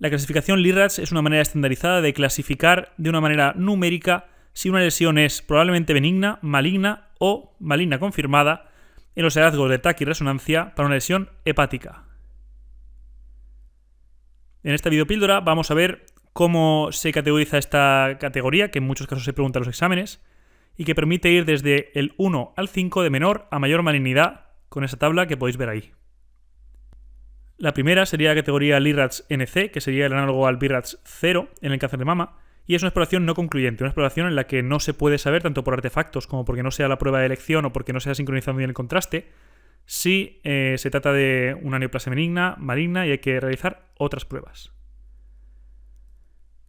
La clasificación LIRATS es una manera estandarizada de clasificar de una manera numérica si una lesión es probablemente benigna, maligna o maligna confirmada en los hallazgos de TAC y resonancia para una lesión hepática. En esta videopíldora vamos a ver cómo se categoriza esta categoría, que en muchos casos se pregunta en los exámenes, y que permite ir desde el 1 al 5 de menor a mayor malignidad con esa tabla que podéis ver ahí. La primera sería la categoría LIRATS NC, que sería el análogo al BIRATS 0 en el cáncer de mama, y es una exploración no concluyente, una exploración en la que no se puede saber, tanto por artefactos como porque no sea la prueba de elección o porque no sea sincronizado bien el contraste, si eh, se trata de una neoplasia benigna, maligna y hay que realizar otras pruebas.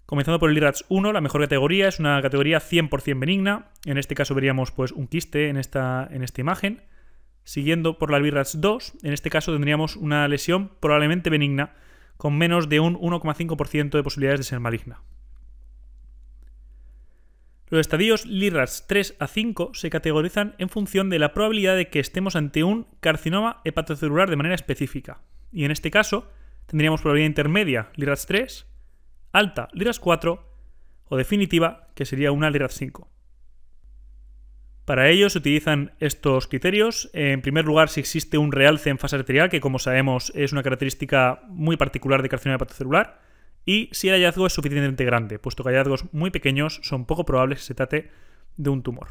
Comenzando por el Lirats 1, la mejor categoría es una categoría 100% benigna. En este caso veríamos pues, un quiste en esta, en esta imagen siguiendo por la Lirats 2, en este caso tendríamos una lesión probablemente benigna, con menos de un 1,5% de posibilidades de ser maligna. Los estadios LIRAS 3 a 5 se categorizan en función de la probabilidad de que estemos ante un carcinoma hepatocelular de manera específica. Y en este caso, tendríamos probabilidad intermedia, LIRAS 3, alta, LIRAS 4, o definitiva, que sería una Lirats 5. Para ello se utilizan estos criterios. En primer lugar, si existe un realce en fase arterial, que como sabemos es una característica muy particular de carcinoma hepatocelular, y si el hallazgo es suficientemente grande, puesto que hallazgos muy pequeños son poco probables que se trate de un tumor.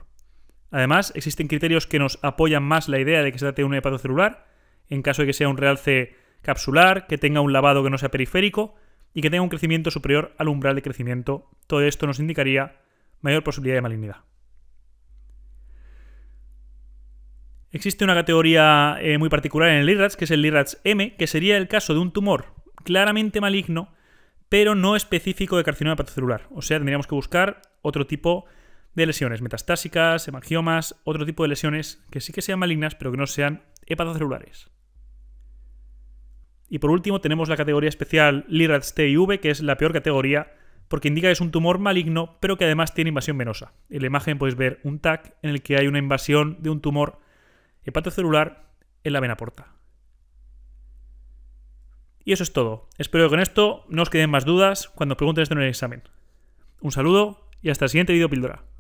Además, existen criterios que nos apoyan más la idea de que se trate de un hepatocelular, en caso de que sea un realce capsular, que tenga un lavado que no sea periférico y que tenga un crecimiento superior al umbral de crecimiento. Todo esto nos indicaría mayor posibilidad de malignidad. Existe una categoría eh, muy particular en el LI-RADS que es el LI-RADS M, que sería el caso de un tumor claramente maligno, pero no específico de carcinoma hepatocelular. O sea, tendríamos que buscar otro tipo de lesiones, metastásicas, hemangiomas, otro tipo de lesiones que sí que sean malignas, pero que no sean hepatocelulares. Y por último, tenemos la categoría especial LIRATS TIV, que es la peor categoría, porque indica que es un tumor maligno, pero que además tiene invasión venosa. En la imagen podéis ver un TAC en el que hay una invasión de un tumor celular en la vena porta. Y eso es todo. Espero que con esto no os queden más dudas cuando os pregunten esto en el examen. Un saludo y hasta el siguiente vídeo píldora.